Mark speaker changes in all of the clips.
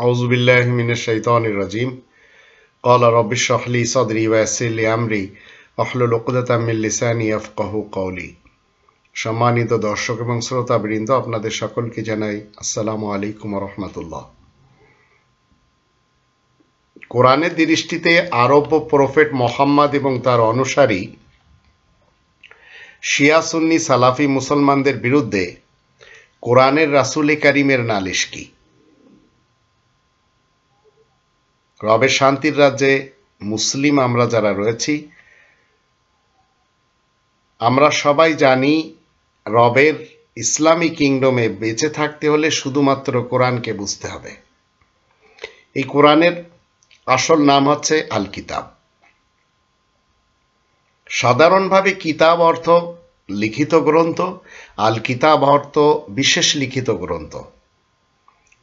Speaker 1: সম্মানিত দর্শক এবং শ্রোতা বৃন্দ আপনাদের সকলকে জানাই আসসালামু আলাইকুম রহমতুল্লাহ কোরআনের দৃষ্টিতে আরব প্রফেট মোহাম্মদ এবং তার অনুসারী শিয়া সুন্নি সালাফি মুসলমানদের বিরুদ্ধে কোরআনের রাসুল কারিমের নালিশ কি রবে শান্তির রাজ্যে মুসলিম আমরা যারা রয়েছি আমরা সবাই জানি রবের ইসলামী কিংডমে বেঁচে থাকতে হলে শুধুমাত্র কোরআনকে বুঝতে হবে এই কোরআনের আসল নাম হচ্ছে আল কিতাব সাধারণভাবে কিতাব অর্থ লিখিত গ্রন্থ আল কিতাব অর্থ বিশেষ লিখিত গ্রন্থ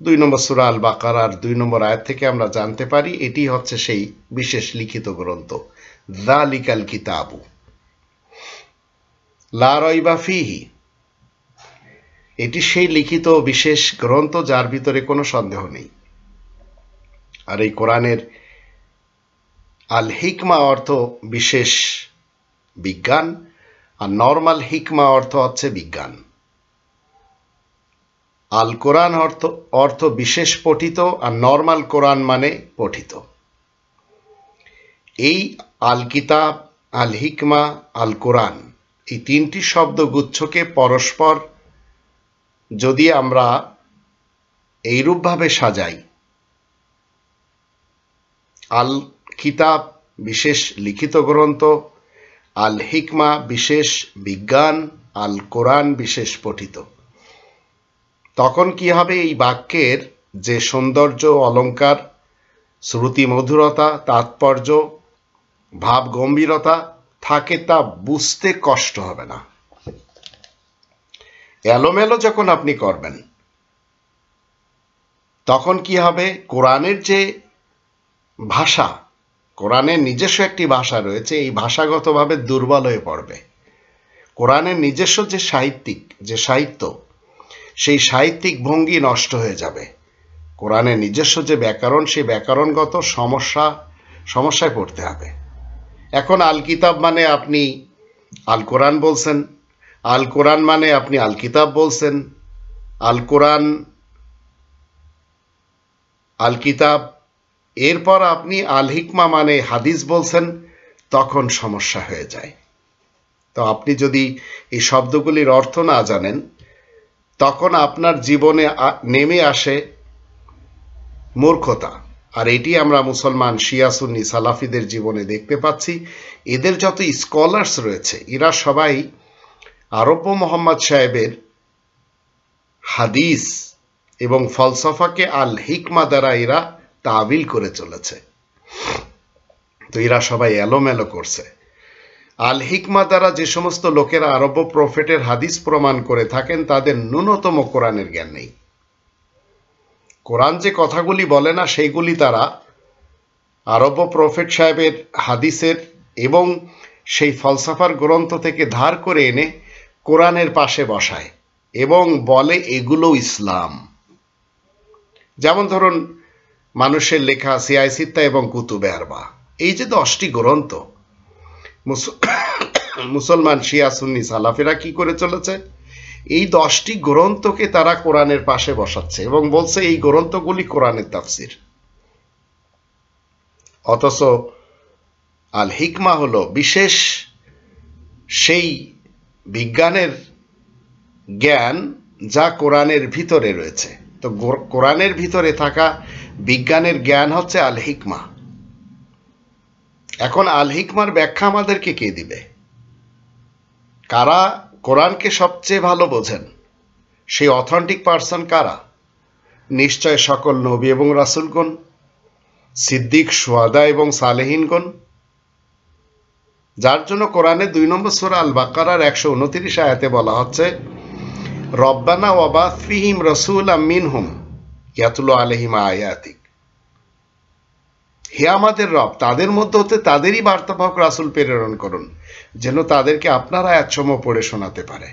Speaker 1: দুই নম্বর সুরাল আল বাকারার দুই নম্বর আয়াত থেকে আমরা জানতে পারি এটি হচ্ছে সেই বিশেষ লিখিত গ্রন্থ দা লিকাল কিতাবু লারইবা এটি সেই লিখিত বিশেষ গ্রন্থ যার ভিতরে কোনো সন্দেহ নেই আর এই কোরআনের আল হিকমা অর্থ বিশেষ বিজ্ঞান আর নর্মাল হিকমা অর্থ হচ্ছে বিজ্ঞান আল কোরআন অর্থ অর্থ বিশেষ পঠিত আর নর্মাল কোরআন মানে পঠিত এই আল কিতাব আল হিকমা আল কোরআন এই তিনটি শব্দগুচ্ছকে পরস্পর যদি আমরা এইরূপভাবে সাজাই আল কিতাব বিশেষ লিখিত গ্রন্থ আল হিকমা বিশেষ বিজ্ঞান আল কোরআন বিশেষ পঠিত তখন কি হবে এই বাক্যের যে সৌন্দর্য অলঙ্কার শ্রুতি মধুরতা তাৎপর্য ভাব গম্ভীরতা থাকে তা বুঝতে কষ্ট হবে না এলোমেলো যখন আপনি করবেন তখন কি হবে কোরআনের যে ভাষা কোরআনের নিজস্ব একটি ভাষা রয়েছে এই ভাষাগতভাবে দুর্বল হয়ে পড়বে কোরআনের নিজস্ব যে সাহিত্যিক যে সাহিত্য সেই সাহিত্যিক ভঙ্গি নষ্ট হয়ে যাবে কোরআনের নিজস্ব যে ব্যাকরণ সেই ব্যাকরণগত সমস্যা সমস্যায় পড়তে হবে এখন আল কিতাব মানে আপনি আল কোরআন বলছেন আল কোরআন মানে আপনি আল কিতাব বলছেন আল কোরআন আল কিতাব এরপর আপনি আল হিকমা মানে হাদিস বলছেন তখন সমস্যা হয়ে যায় তো আপনি যদি এই শব্দগুলির অর্থ না জানেন তখন আপনার জীবনে নেমে আসে মূর্খতা আর এটি আমরা মুসলমান শিয়া সালাফিদের জীবনে দেখতে পাচ্ছি এদের যত স্কলার্স রয়েছে এরা সবাই আরব্য মোহাম্মদ সাহেবের হাদিস এবং ফলসফাকে আল হিকমা দ্বারা এরা তাবিল করে চলেছে তো এরা সবাই এলোমেলো করছে আল হিকমা দ্বারা যে সমস্ত লোকেরা আরব্য প্রফেটের হাদিস প্রমাণ করে থাকেন তাদের ন্যূনতম কোরআনের জ্ঞান নেই কোরআন যে কথাগুলি বলে না সেইগুলি তারা আরব্য প্রফেট সাহেবের হাদিসের এবং সেই ফলসাফার গ্রন্থ থেকে ধার করে এনে কোরআনের পাশে বসায় এবং বলে এগুলো ইসলাম যেমন ধরুন মানুষের লেখা সিয়াইসিত্তা এবং কুতুবে আরবা এই যে দশটি গ্রন্থ মুসলমান শিয়া সুন্নি সালাফেরা কি করে চলেছে এই দশটি গ্রন্থকে তারা কোরআনের পাশে বসাচ্ছে এবং বলছে এই গ্রন্থগুলি কোরআনের তাফসির অথচ আল হিকমা হল বিশেষ সেই বিজ্ঞানের জ্ঞান যা কোরআনের ভিতরে রয়েছে তো কোরআনের ভিতরে থাকা বিজ্ঞানের জ্ঞান হচ্ছে আল হিকমা এখন আল হিকমার ব্যাখ্যা আমাদেরকে কে দিবে কারা কোরআনকে সবচেয়ে ভালো বোঝেন সেই অথেন্টিক পার্সন কারা নিশ্চয় সকল নবী এবং রাসুলগণ সিদ্দিক সোয়াদা এবং কোন যার জন্য কোরআনে দুই নম্বর সোর আল বাকারার একশো উনত্রিশ আয়াতে বলা হচ্ছে রব্বানা ওবা ফিহিম রসুল আমিন হুম ইয়াতুল আলহিমা আয়াতিক হে আমাদের রব তাদের মধ্য হতে তাদেরই বার্তাবাহক রাসুল প্রেরণ করুন যেন তাদেরকে আপনারা আচ্ছম পড়ে শোনাতে পারে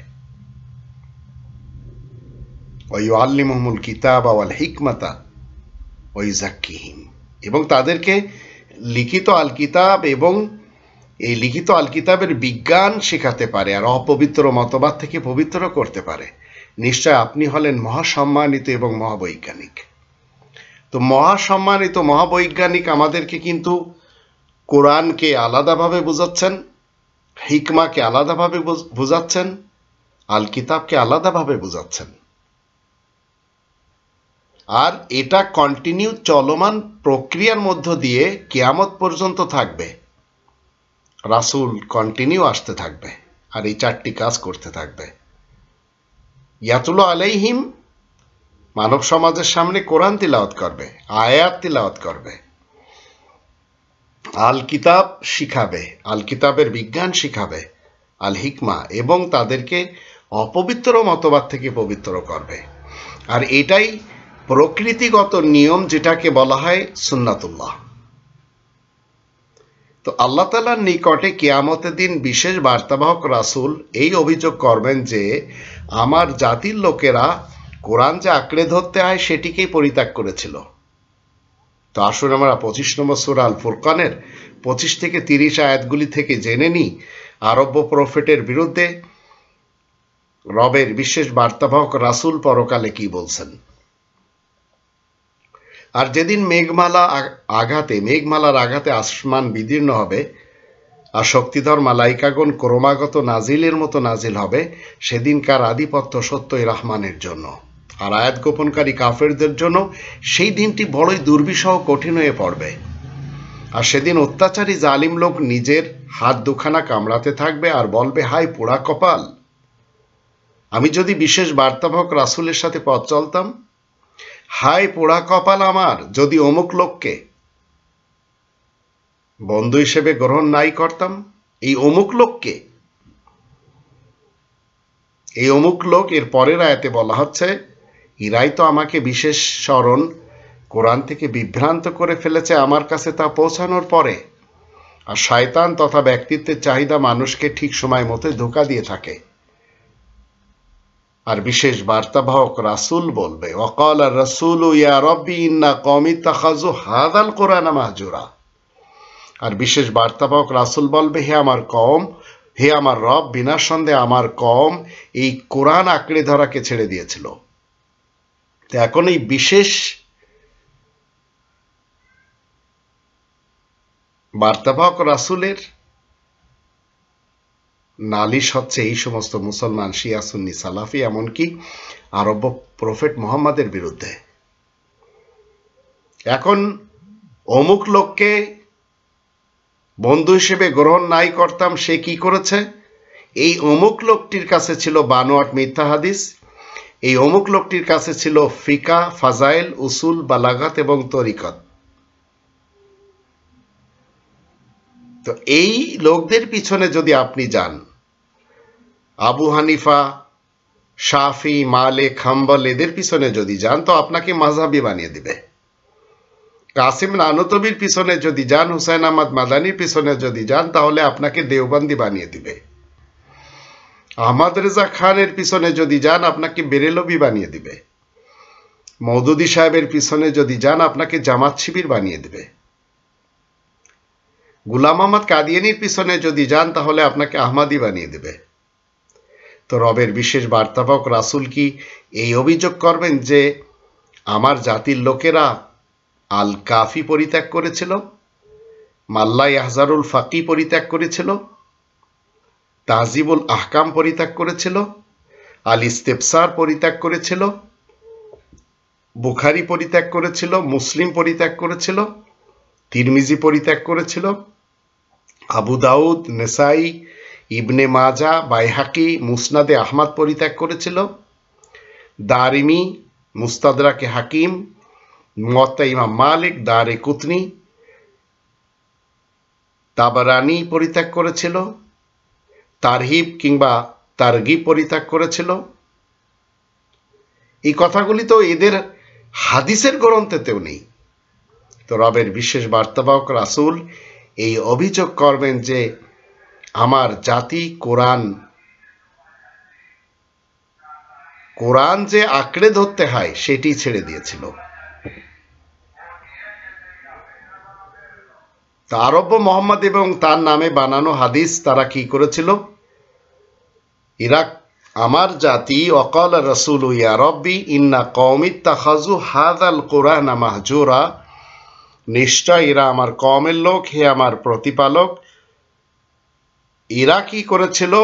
Speaker 1: ওই আল্লিমহমুল কিতাব আওয়াল হিকমাতা ওই জাকিহীন এবং তাদেরকে লিখিত আল কিতাব এবং এই লিখিত আল কিতাবের বিজ্ঞান শেখাতে পারে আর অপবিত্র মতবাদ থেকে পবিত্র করতে পারে নিশ্চয় আপনি হলেন মহাসম্মানিত এবং মহাবৈজ্ঞানিক তো মহাসম্মানিত মহাবৈজ্ঞানিক আমাদেরকে কিন্তু কোরআনকে আলাদাভাবে বোঝাচ্ছেন হিকমাকে আলাদাভাবে বোঝাচ্ছেন আল কিতাবকে আলাদাভাবে বোঝাচ্ছেন আর এটা কন্টিনিউ চলমান প্রক্রিয়ার মধ্য দিয়ে কেয়ামত পর্যন্ত থাকবে রাসুল কন্টিনিউ আসতে থাকবে আর এই চারটি কাজ করতে থাকবে ইয়াতুল আলাইহিম মানব সমাজের সামনে কোরআন তিলাওয়াত করবে আয়াত তিলাওয়াত করবে আল কিতাব শিখাবে আল কিতাবের বিজ্ঞান শিখাবে আল হিকমা এবং তাদেরকে অপবিত্র মতবাদ থেকে পবিত্র করবে আর এটাই প্রকৃতিগত নিয়ম যেটাকে বলা হয় সুন্নাতুল্লাহ তো আল্লাহ তালার নিকটে কেয়ামতের দিন বিশেষ বার্তাবাহক রাসুল এই অভিযোগ করবেন যে আমার জাতির লোকেরা কোরআন যে আঁকড়ে ধরতে হয় সেটিকেই পরিত্যাগ করেছিল তো আসুন আমরা পঁচিশ নম্বর সুর আল ফুরকানের পঁচিশ থেকে তিরিশ আয়াতগুলি থেকে জেনে নিই আরব্য প্রফেটের বিরুদ্ধে রবের বিশেষ বার্তাবাহক রাসুল পরকালে কি বলছেন আর যেদিন মেঘমালা আঘাতে মেঘমালার আঘাতে আসমান বিদীর্ণ হবে আর শক্তিধর মালাইকাগণ ক্রমাগত নাজিলের মতো নাজিল হবে সেদিনকার আধিপত্য সত্যই রহমানের জন্য আর আয়াত গোপনকারী কাফেরদের জন্য সেই দিনটি বড়ই দুর্বিষহ কঠিন হয়ে পড়বে আর সেদিন অত্যাচারী জালিম লোক নিজের হাত দুখানা কামড়াতে থাকবে আর বলবে হাই পোড়া কপাল আমি যদি বিশেষ বার্তাভক রাসুলের সাথে পথ চলতাম হাই পোড়া কপাল আমার যদি অমুক লোককে বন্ধু হিসেবে গ্রহণ নাই করতাম এই অমুক লোককে এই অমুক লোক এর পরের আয়াতে বলা হচ্ছে ইরাই তো আমাকে বিশেষ স্মরণ কোরআন থেকে বিভ্রান্ত করে ফেলেছে আমার কাছে তা পৌঁছানোর পরে আর শয়তান তথা ব্যক্তিত্বের চাহিদা মানুষকে ঠিক সময় মতো ধোকা দিয়ে থাকে আর বিশেষ বার্তাবাহক রাসুল বলবে অকাল আর রাসুল ইয়া রব্বি ইন্না কমি তাখাজু হাদাল কোরআন মাহজুরা আর বিশেষ বার্তাবাহক রাসুল বলবে হে আমার কম হে আমার রব বিনা সন্দেহে আমার কম এই কোরআন আঁকড়ে ধরাকে ছেড়ে দিয়েছিল এখন এই বিশেষ বার্তাবাহক রাসুলের নালিশ হচ্ছে এই সমস্ত মুসলমান শিয়াসুন্নি সালাফি এমনকি আরব্য প্রফেট মোহাম্মদের বিরুদ্ধে এখন অমুক লোককে বন্ধু হিসেবে গ্রহণ নাই করতাম সে কি করেছে এই অমুক লোকটির কাছে ছিল বানোয়াট মিথ্যা হাদিস এই অমুক লোকটির কাছে ছিল ফিকা ফাজাইল উসুল বালাগাত এবং তরিকত তো এই লোকদের পিছনে যদি আপনি যান আবু হানিফা শাফি মালে খাম্বল এদের পিছনে যদি যান তো আপনাকে মাঝাবি বানিয়ে দিবে কাসিম রানতবির পিছনে যদি যান হুসাইন আহমদ মাদানির পিছনে যদি যান তাহলে আপনাকে দেওবান্দি বানিয়ে দিবে আহমদ রেজা খানের পিছনে যদি যান আপনাকে বেরেলবি বানিয়ে দিবে মৌদুদি সাহেবের পিছনে যদি যান আপনাকে জামাত শিবির বানিয়ে দেবে গুলাম আহমদ কাদিয়ানির পিছনে যদি যান তাহলে আপনাকে আহমাদি বানিয়ে দেবে তো রবের বিশেষ বার্তাবক রাসুল কি এই অভিযোগ করবেন যে আমার জাতির লোকেরা আল কাফি পরিত্যাগ করেছিল মাল্লাই আহজারুল ফাঁকি পরিত্যাগ করেছিল তাজিবুল আহকাম পরিত্যাগ করেছিল আল ইস্তেফসার পরিত্যাগ করেছিল বুখারি পরিত্যাগ করেছিল মুসলিম পরিত্যাগ করেছিল তিরমিজি পরিত্যাগ করেছিল আবু দাউদ নেসাই ইবনে মাজা বাইহাকি মুসনাদে আহমাদ পরিত্যাগ করেছিল দারিমি মুস্তাদরাকে হাকিম মত্তা ইমাম মালিক দারে কুতনি তাবারানি পরিত্যাগ করেছিল তারহিব কিংবা তারগি পরিত্যাগ করেছিল এই কথাগুলি তো এদের হাদিসের গ্রন্থেতেও নেই তো রবের বিশেষ বার্তাবাহক রাসুল এই অভিযোগ করবেন যে আমার জাতি কোরআন কোরআন যে আঁকড়ে ধরতে হয় সেটি ছেড়ে দিয়েছিল তা আরব্য মোহাম্মদ এবং তার নামে বানানো হাদিস তারা কি করেছিল ইরাক আমার জাতি অকল রসুল ইয়া রব্বি ইন্না কৌমিত তাহাজু হাদ আল কোরআনা মাহজুরা নিশ্চয় এরা আমার কমের লোক হে আমার প্রতিপালক এরা কি করেছিল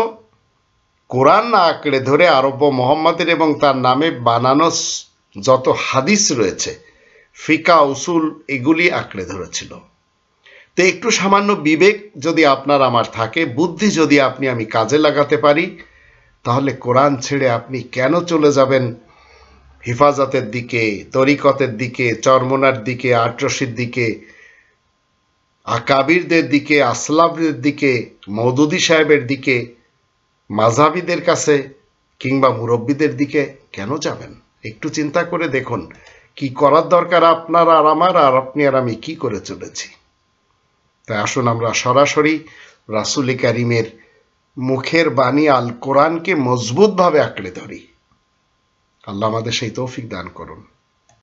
Speaker 1: কোরআন না আঁকড়ে ধরে আরব্য মোহাম্মদের এবং তার নামে বানানো যত হাদিস রয়েছে ফিকা উসুল এগুলি আঁকড়ে ধরেছিল তো একটু সামান্য বিবেক যদি আপনার আমার থাকে বুদ্ধি যদি আপনি আমি কাজে লাগাতে পারি তাহলে কোরআন ছেড়ে আপনি কেন চলে যাবেন হেফাজতের দিকে তরিকতের দিকে চরমোনার দিকে আট্রসির দিকে আকাবিরদের দিকে আসলাফদের দিকে মৌদুদি সাহেবের দিকে মাঝাবিদের কাছে কিংবা মুরব্বীদের দিকে কেন যাবেন একটু চিন্তা করে দেখুন কি করার দরকার আপনার আর আমার আর আপনি আর আমি কি করে চলেছি তাই আসুন আমরা সরাসরি রাসুল কারিমের মুখের বাণী আল কোরআনকে মজবুতভাবে আঁকড়ে ধরি আল্লাহ আমাদের সেই তৌফিক দান করুন